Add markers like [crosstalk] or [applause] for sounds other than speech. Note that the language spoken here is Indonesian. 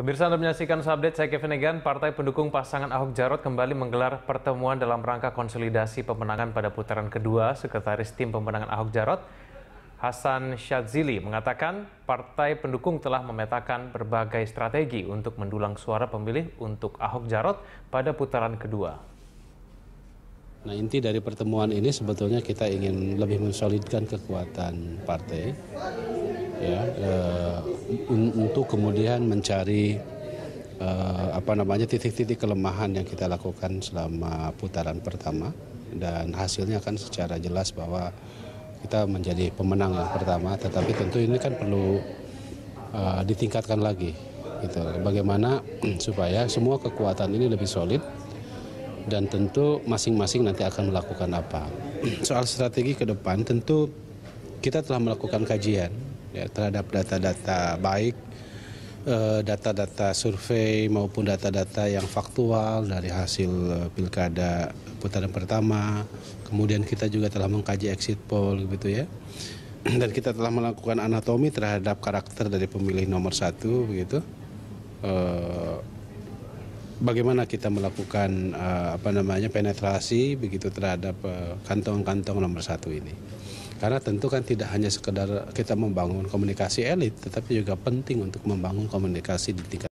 Pemirsa Anda menyaksikan update saya Kevin Egan, partai pendukung pasangan Ahok Jarot kembali menggelar pertemuan dalam rangka konsolidasi pemenangan pada putaran kedua. Sekretaris Tim Pemenangan Ahok Jarot, Hasan Syadzili mengatakan partai pendukung telah memetakan berbagai strategi untuk mendulang suara pemilih untuk Ahok Jarot pada putaran kedua. Nah inti dari pertemuan ini sebetulnya kita ingin lebih mensolidkan kekuatan partai ya uh, untuk kemudian mencari uh, apa namanya titik-titik kelemahan yang kita lakukan selama putaran pertama dan hasilnya akan secara jelas bahwa kita menjadi pemenang yang pertama tetapi tentu ini kan perlu uh, ditingkatkan lagi gitu bagaimana [clears throat] supaya semua kekuatan ini lebih solid dan tentu masing-masing nanti akan melakukan apa [clears throat] soal strategi ke depan tentu kita telah melakukan kajian ya, terhadap data-data baik eh, data-data survei maupun data-data yang faktual dari hasil eh, pilkada putaran pertama. Kemudian kita juga telah mengkaji exit poll gitu ya. [clears throat] Dan kita telah melakukan anatomi terhadap karakter dari pemilih nomor satu begitu. Uh, eh, bagaimana kita melakukan uh, apa namanya penetrasi begitu terhadap eh, kantong-kantong uh, nomor satu ini. Karena tentu kan tidak hanya sekedar kita membangun komunikasi elit, tetapi juga penting untuk membangun komunikasi di tingkat